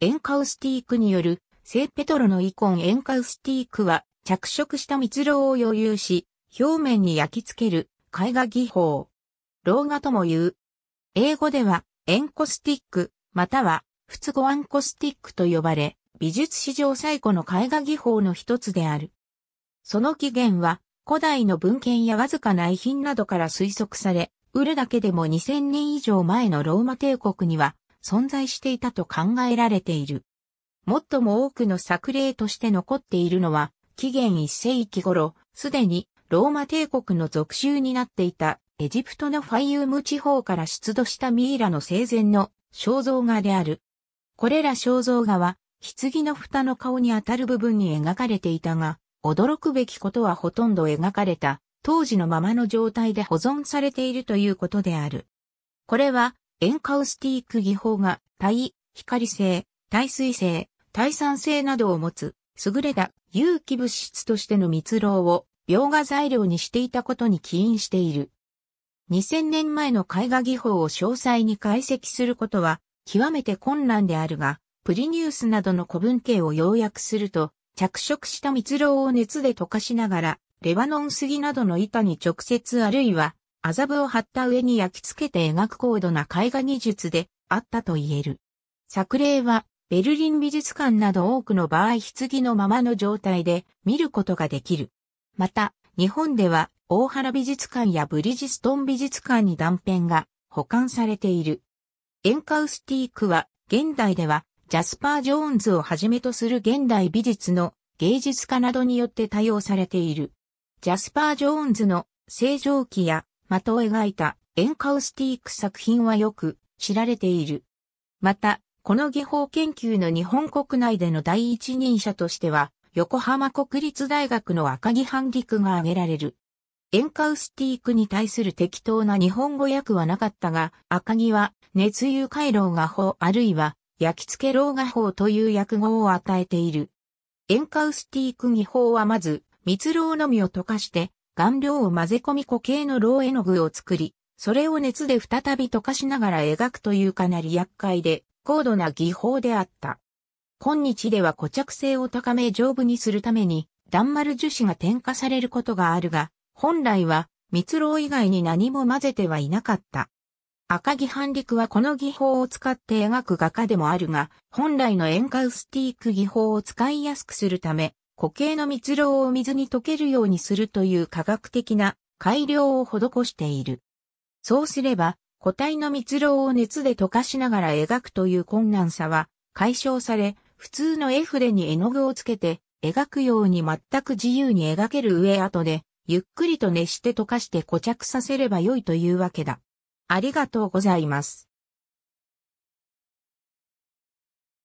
エンカウスティークによる、聖ペトロのイコンエンカウスティークは、着色した蜜蝋を余裕し、表面に焼き付ける、絵画技法。老画とも言う。英語では、エンコスティック、または、ツ語アンコスティックと呼ばれ、美術史上最古の絵画技法の一つである。その起源は、古代の文献やわずかな遺品などから推測され、売るだけでも2000年以上前のローマ帝国には存在していたと考えられている。最も多くの作例として残っているのは、紀元一世紀頃、すでにローマ帝国の属州になっていたエジプトのファイユーム地方から出土したミイラの生前の肖像画である。これら肖像画は、棺の蓋の顔に当たる部分に描かれていたが、驚くべきことはほとんど描かれた、当時のままの状態で保存されているということである。これは、塩カウスティーク技法が耐、光性、耐水性、耐酸性などを持つ優れた有機物質としての蜜蝋を描画材料にしていたことに起因している。2000年前の絵画技法を詳細に解析することは極めて困難であるが、プリニウスなどの古文系を要約すると、着色した蜜蝋を熱で溶かしながら、レバノン杉などの板に直接あるいは麻布を貼った上に焼き付けて描く高度な絵画技術であったと言える。作例は、ベルリン美術館など多くの場合棺のままの状態で見ることができる。また、日本では大原美術館やブリヂストン美術館に断片が保管されている。エンカウスティークは現代ではジャスパー・ジョーンズをはじめとする現代美術の芸術家などによって多用されている。ジャスパー・ジョーンズの正常期や的を描いたエンカウスティーク作品はよく知られている。また、この技法研究の日本国内での第一人者としては、横浜国立大学の赤木半陸が挙げられる。エンカウスティークに対する適当な日本語訳はなかったが、赤木は熱油回廊画法あるいは焼き付け老画法という訳語を与えている。エンカウスティーク技法はまず、蜜蝋のみを溶かして、顔料を混ぜ込み固形のロー絵の具を作り、それを熱で再び溶かしながら描くというかなり厄介で高度な技法であった。今日では固着性を高め丈夫にするために、断丸樹脂が添加されることがあるが、本来は蜜蝋以外に何も混ぜてはいなかった。赤木半陸はこの技法を使って描く画家でもあるが、本来の塩化ウスティーク技法を使いやすくするため、固形の蜜蝋を水に溶けるようにするという科学的な改良を施している。そうすれば、固体の蜜蝋を熱で溶かしながら描くという困難さは解消され、普通の絵筆に絵の具をつけて描くように全く自由に描ける上後で、ゆっくりと熱して溶かして固着させれば良いというわけだ。ありがとうございます。